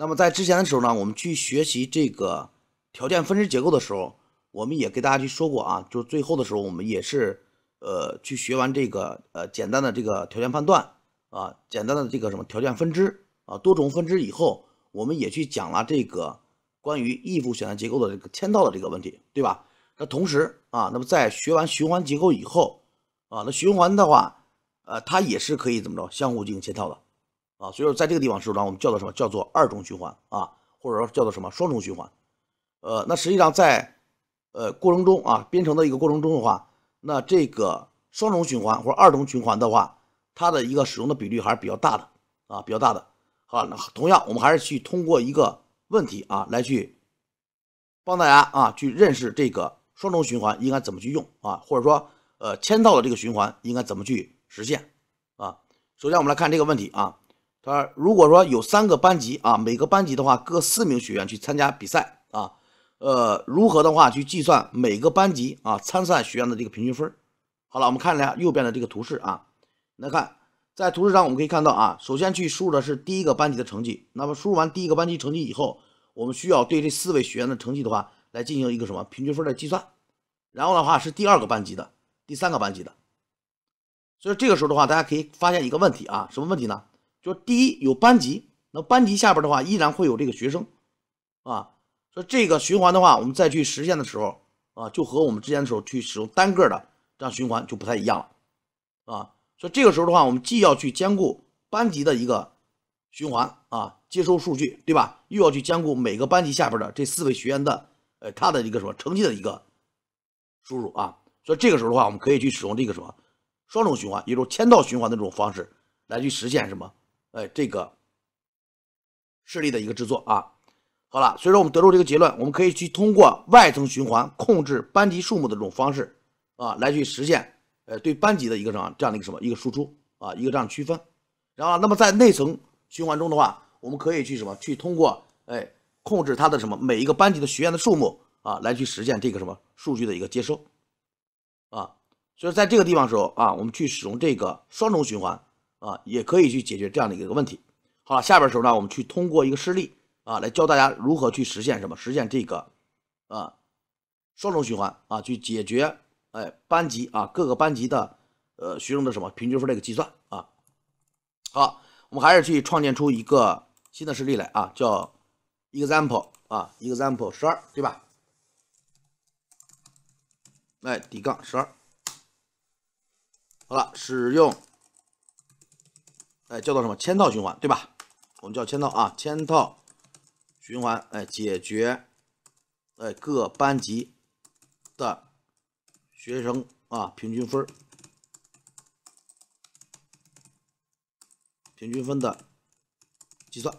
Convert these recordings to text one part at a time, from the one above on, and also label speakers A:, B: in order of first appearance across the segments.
A: 那么在之前的时候呢，我们去学习这个条件分支结构的时候，我们也给大家去说过啊，就最后的时候我们也是，呃，去学完这个呃简单的这个条件判断啊，简单的这个什么条件分支啊，多重分支以后，我们也去讲了这个关于异步选择结构的这个嵌套的这个问题，对吧？那同时啊，那么在学完循环结构以后啊，那循环的话，呃，它也是可以怎么着相互进行嵌套的。啊，所以说在这个地方，是际我们叫做什么？叫做二重循环啊，或者说叫做什么双重循环？呃，那实际上在呃过程中啊，编程的一个过程中的话，那这个双重循环或者二重循环的话，它的一个使用的比率还是比较大的啊，比较大的。好那同样我们还是去通过一个问题啊，来去帮大家啊去认识这个双重循环应该怎么去用啊，或者说呃嵌套的这个循环应该怎么去实现啊？首先我们来看这个问题啊。呃，如果说有三个班级啊，每个班级的话各四名学员去参加比赛啊，呃，如何的话去计算每个班级啊参赛学员的这个平均分？好了，我们看一下右边的这个图示啊，来看在图示上我们可以看到啊，首先去输入的是第一个班级的成绩，那么输入完第一个班级成绩以后，我们需要对这四位学员的成绩的话来进行一个什么平均分的计算，然后的话是第二个班级的，第三个班级的，所以这个时候的话，大家可以发现一个问题啊，什么问题呢？就第一有班级，那班级下边的话依然会有这个学生，啊，所以这个循环的话，我们再去实现的时候啊，就和我们之前的时候去使用单个的这样循环就不太一样了，啊，所以这个时候的话，我们既要去兼顾班级的一个循环啊，接收数据，对吧？又要去兼顾每个班级下边的这四位学员的，呃，他的一个什么成绩的一个输入啊，所以这个时候的话，我们可以去使用这个什么双重循环，也就是嵌套循环的这种方式来去实现什么？哎，这个示例的一个制作啊，好了，所以说我们得出这个结论，我们可以去通过外层循环控制班级数目的这种方式啊，来去实现呃对班级的一个什么这样的一个什么一个输出啊，一个这样区分。然后，那么在内层循环中的话，我们可以去什么去通过哎控制它的什么每一个班级的学员的数目啊，来去实现这个什么数据的一个接收啊。所以在这个地方的时候啊，我们去使用这个双重循环。啊，也可以去解决这样的一个问题。好了，下边时候呢，我们去通过一个事例啊，来教大家如何去实现什么，实现这个啊双重循环啊，去解决哎班级啊各个班级的呃学生的什么平均分的一个计算啊。好，我们还是去创建出一个新的事例来啊，叫 example 啊 example 十二对吧？来底杠十二，好了，使用。哎，叫做什么嵌套循环，对吧？我们叫嵌套啊，嵌套循环，哎，解决哎各班级的学生啊平均分平均分的计算。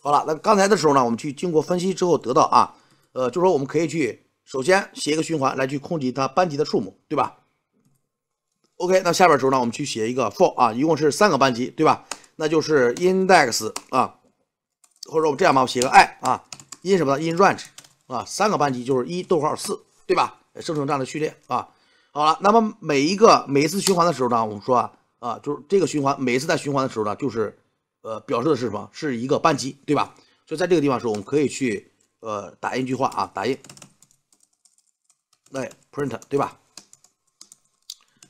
A: 好了，那刚才的时候呢，我们去经过分析之后得到啊，呃，就说我们可以去首先写一个循环来去控制它班级的数目，对吧？OK，那下边时候呢，我们去写一个 for 啊，一共是三个班级，对吧？那就是 index 啊，或者我们这样吧，我写个 i 啊，in 什么的，in range 啊，三个班级就是一逗号四，对吧？生成这样的序列啊。好了，那么每一个每一次循环的时候呢，我们说啊啊，就是这个循环每一次在循环的时候呢，就是呃表示的是什么？是一个班级，对吧？所以在这个地方的时候，我们可以去呃打印句话啊，打印，哎，print 对吧？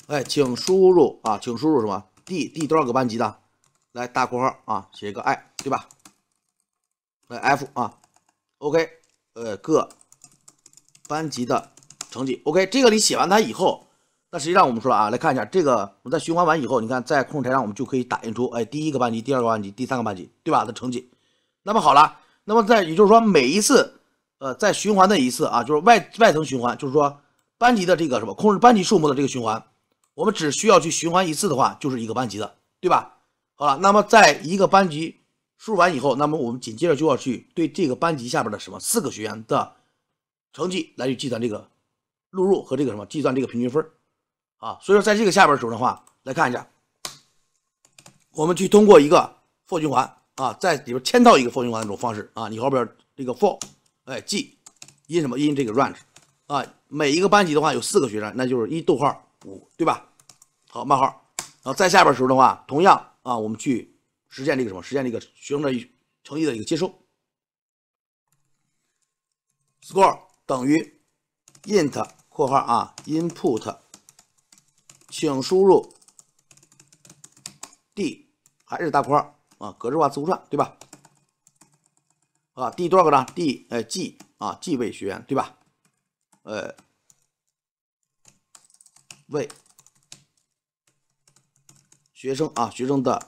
A: 哎，请输入啊，请输入什么？第第多少个班级的？来，大括号啊，写一个 i，对吧？来 f 啊，OK，呃，各班级的成绩，OK，这个你写完它以后，那实际上我们说了啊，来看一下这个，我们在循环完以后，你看在控制台上我们就可以打印出，哎，第一个班级，第二个班级，第三个班级，对吧？的成绩。那么好了，那么在也就是说每一次，呃，在循环的一次啊，就是外外层循环，就是说班级的这个什么控制班级数目的这个循环。我们只需要去循环一次的话，就是一个班级的，对吧？好了，那么在一个班级输入完以后，那么我们紧接着就要去对这个班级下边的什么四个学员的成绩来去计算这个录入和这个什么计算这个平均分啊。所以说在这个下边时候的话，来看一下，我们去通过一个 for 循环啊，在里边嵌套一个 for 循环的这种方式啊。你后边这个 for，哎 g 因什么因这个 range 啊，每一个班级的话有四个学生，那就是一逗号。五对吧？好，冒号，然后在下边时候的话，同样啊，我们去实现这个什么？实现这个学生的成绩的一个接收。score 等于 int 括号啊，input，请输入 d 还是大括号啊？格式化字符串对吧？啊，d 多少个呢？d 呃，g 啊，g 位学员对吧？呃。为学生啊，学生的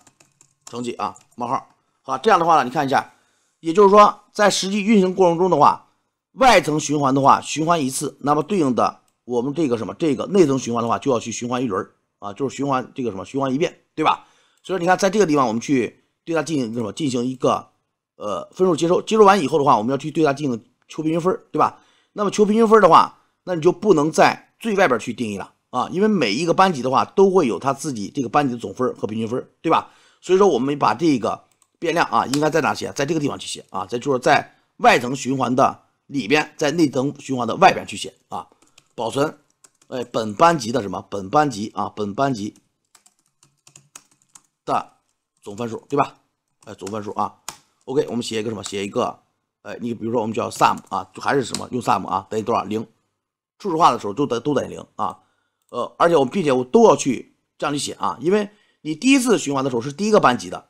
A: 成绩啊，冒号，好这样的话呢，你看一下，也就是说，在实际运行过程中的话，外层循环的话，循环一次，那么对应的我们这个什么，这个内层循环的话，就要去循环一轮儿啊，就是循环这个什么，循环一遍，对吧？所以你看，在这个地方，我们去对它进行什么，进行一个呃分数接收，接收完以后的话，我们要去对它进行求平均分儿，对吧？那么求平均分儿的话，那你就不能在最外边去定义了。啊，因为每一个班级的话，都会有他自己这个班级的总分和平均分，对吧？所以说我们把这个变量啊，应该在哪写？在这个地方去写啊，在就是在外层循环的里边，在内层循环的外边去写啊。保存，哎，本班级的什么？本班级啊，本班级的总分数，对吧？哎，总分数啊。OK，我们写一个什么？写一个，哎，你比如说我们叫 sum 啊，就还是什么用 sum 啊？等于多少？零，初始化的时候都得都等于零啊。呃，而且我们并且我都要去这样去写啊，因为你第一次循环的时候是第一个班级的，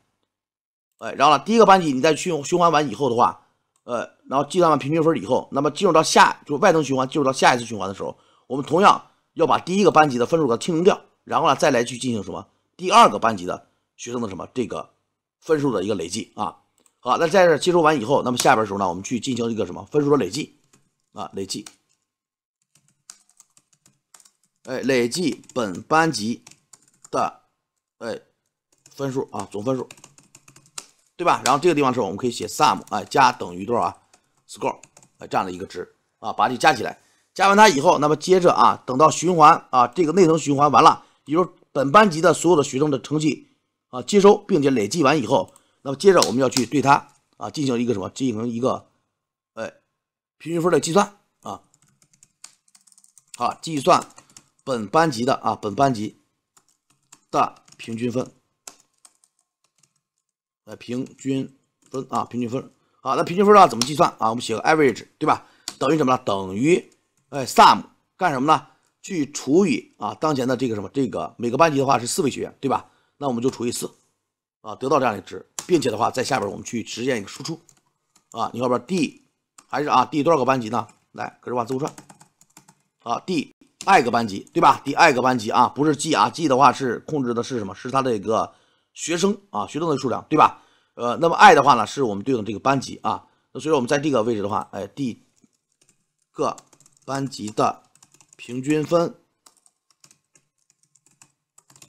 A: 哎，然后呢，第一个班级你再去循环完以后的话，呃，然后计算完平均分儿以后，那么进入到下就外层循环进入到下一次循环的时候，我们同样要把第一个班级的分数给清零掉，然后呢再来去进行什么第二个班级的学生的什么这个分数的一个累计啊，好，那在这接收完以后，那么下边的时候呢，我们去进行一个什么分数的累计啊，累计。哎，累计本班级的哎分数啊，总分数，对吧？然后这个地方是，我们可以写 sum，哎，加等于多少啊？score，哎，这样的一个值啊，把这加起来。加完它以后，那么接着啊，等到循环啊，这个内层循环完了，比如本班级的所有的学生的成绩啊，接收并且累计完以后，那么接着我们要去对它啊进行一个什么？进行一个哎平均分的计算啊，好，计算。本班级的啊，本班级的平均分，哎，平均分啊，平均分啊。那平均分的话怎么计算啊？我们写个 average，对吧？等于什么呢？等于哎，sum 干什么呢？去除以啊，当前的这个什么这个每个班级的话是四位学员，对吧？那我们就除以四啊，得到这样一个值，并且的话在下边我们去实现一个输出啊。你要边 d 还是啊 d 多少个班级呢？来，搁这把字符串啊 d。i 个班级对吧？第 i 个班级啊，不是 g 啊，g 的话是控制的是什么？是它的一个学生啊，学生的数量对吧？呃，那么 i 的话呢，是我们对应的这个班级啊。那所以说我们在这个位置的话，哎，第个班级的平均分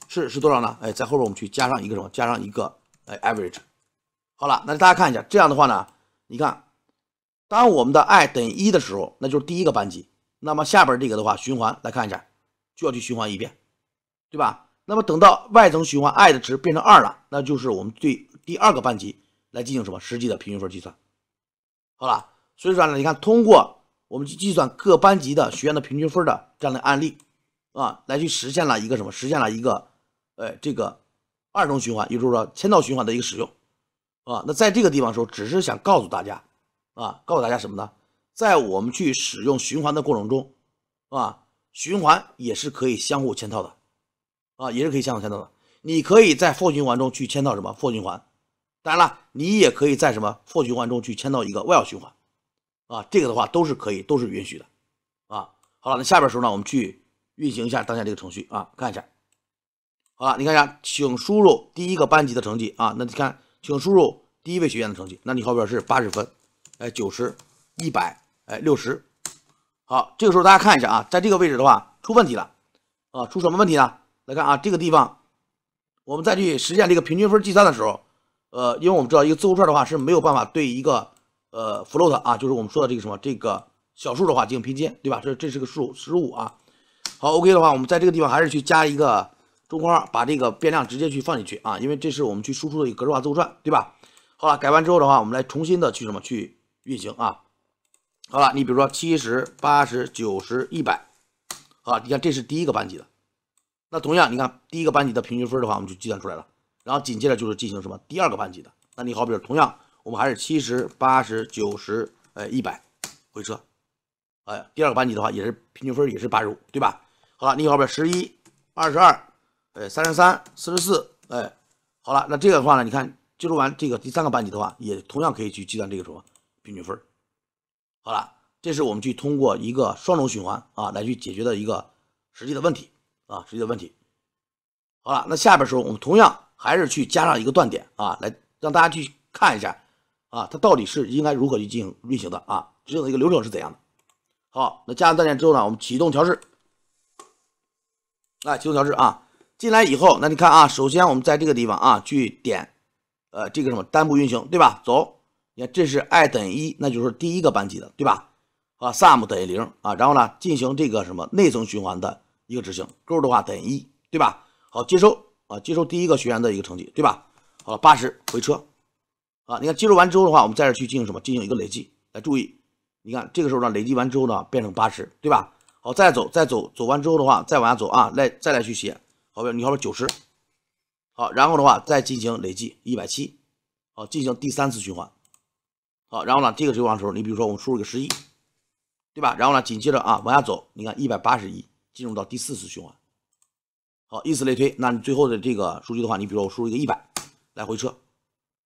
A: 是是多少呢？哎，在后边我们去加上一个什么？加上一个哎，average。好了，那大家看一下，这样的话呢，你看，当我们的 i 等于一的时候，那就是第一个班级。那么下边这个的话，循环来看一下，就要去循环一遍，对吧？那么等到外层循环 i 的值变成二了，那就是我们对第二个班级来进行什么实际的平均分计算。好了，所以说呢，你看通过我们去计算各班级的学员的平均分的这样的案例啊，来去实现了一个什么？实现了一个呃这个二重循环，也就是说签到循环的一个使用啊。那在这个地方的时候，只是想告诉大家啊，告诉大家什么呢？在我们去使用循环的过程中，啊，循环也是可以相互嵌套的，啊，也是可以相互嵌套的。你可以在 for 循环中去嵌套什么 for 循环，当然了，你也可以在什么 for 循环中去嵌套一个 while 循环，啊，这个的话都是可以，都是允许的，啊。好了，那下边时候呢，我们去运行一下当前这个程序啊，看一下。好了，你看一下，请输入第一个班级的成绩啊。那你看，请输入第一位学员的成绩，那你后边是八十分，哎，九十，一百。哎，六十，好，这个时候大家看一下啊，在这个位置的话出问题了，啊，出什么问题呢？来看啊，这个地方，我们再去实现这个平均分计算的时候，呃，因为我们知道一个字符串的话是没有办法对一个呃 float 啊，就是我们说的这个什么这个小数的话进行拼接，对吧？这这是个数十五啊。好，OK 的话，我们在这个地方还是去加一个中括号，把这个变量直接去放进去啊，因为这是我们去输出的一个格式化字符串，对吧？好了，改完之后的话，我们来重新的去什么去运行啊。好了，你比如说七十八十九十一百，好，你看这是第一个班级的，那同样你看第一个班级的平均分的话，我们就计算出来了。然后紧接着就是进行什么第二个班级的，那你好比同样我们还是七十八十九十哎一百，回车，哎第二个班级的话也是平均分也是八十五，对吧？好了，你好比说十一二十二，哎三十三四十四，哎好了，那这个的话呢，你看计算完这个第三个班级的话，也同样可以去计算这个什么平均分儿。好了，这是我们去通过一个双重循环啊来去解决的一个实际的问题啊实际的问题。好了，那下边时候我们同样还是去加上一个断点啊，来让大家去看一下啊它到底是应该如何去进行运行的啊，行的一个流程是怎样的。好，那加上断点之后呢，我们启动调试，来启动调试啊。进来以后，那你看啊，首先我们在这个地方啊去点，呃，这个什么单步运行，对吧？走。你看，这是 i 等于一，那就是第一个班级的，对吧？啊，sum 等于零啊，然后呢，进行这个什么内层循环的一个执行，勾的话等于一，对吧？好，接收啊，接收第一个学员的一个成绩，对吧？好，八十，回车啊。你看接收完之后的话，我们在这去进行什么？进行一个累计。来，注意，你看这个时候呢，累计完之后呢，变成八十，对吧？好，再走，再走，走完之后的话，再往下走啊，来，再来去写，好不？你后不？九十，好，然后的话再进行累计一百七，好，进行第三次循环。好，然后呢，这个循环的时候，你比如说我输入个十一，对吧？然后呢，紧接着啊，往下走，你看一百八十一，进入到第四次循环。好，以此类推，那你最后的这个数据的话，你比如说我输入一个一百，来回撤，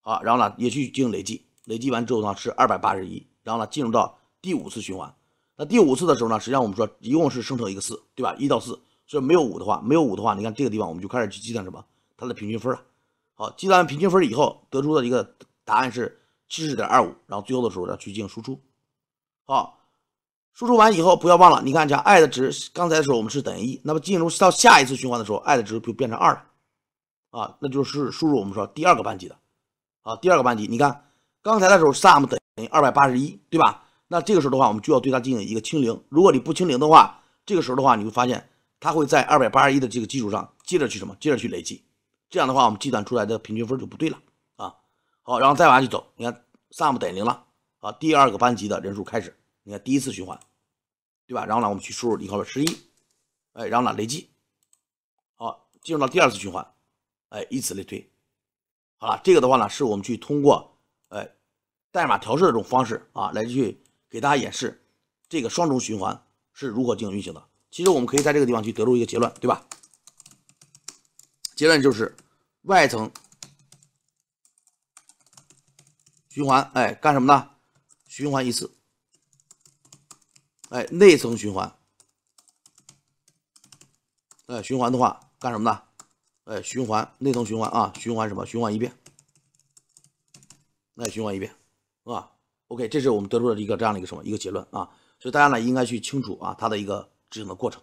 A: 好，然后呢也去进行累计，累计完之后呢是二百八十一，然后呢进入到第五次循环。那第五次的时候呢，实际上我们说一共是生成一个四，对吧？一到四，所以没有五的话，没有五的话，你看这个地方我们就开始去计算什么，它的平均分了。好，计算平均分以后得出的一个答案是。七十点二五，然后最后的时候要去进行输出。好，输出完以后不要忘了，你看一下 i 的值，刚才的时候我们是等于一，那么进入到下一次循环的时候，i 的值就变成二了。啊，那就是输入我们说第二个班级的。啊，第二个班级，你看刚才的时候 sum 等于二百八十一，对吧？那这个时候的话，我们就要对它进行一个清零。如果你不清零的话，这个时候的话，你会发现它会在二百八十一的这个基础上接着去什么？接着去累计。这样的话，我们计算出来的平均分就不对了。好，然后再往下去走，你看 sum 等于零了。好，第二个班级的人数开始，你看第一次循环，对吧？然后呢，我们去输入一号的十一，哎，然后呢累计，好，进入到第二次循环，哎，以此类推。好了，这个的话呢，是我们去通过哎代码调试的这种方式啊，来去给大家演示这个双重循环是如何进行运行的。其实我们可以在这个地方去得出一个结论，对吧？结论就是外层。循环，哎，干什么呢？循环一次，哎，内层循环，哎，循环的话干什么呢？哎，循环内层循环啊，循环什么？循环一遍，哎，循环一遍，是吧？OK，这是我们得出的一个这样的一个什么一个结论啊，所以大家呢应该去清楚啊它的一个执行的过程。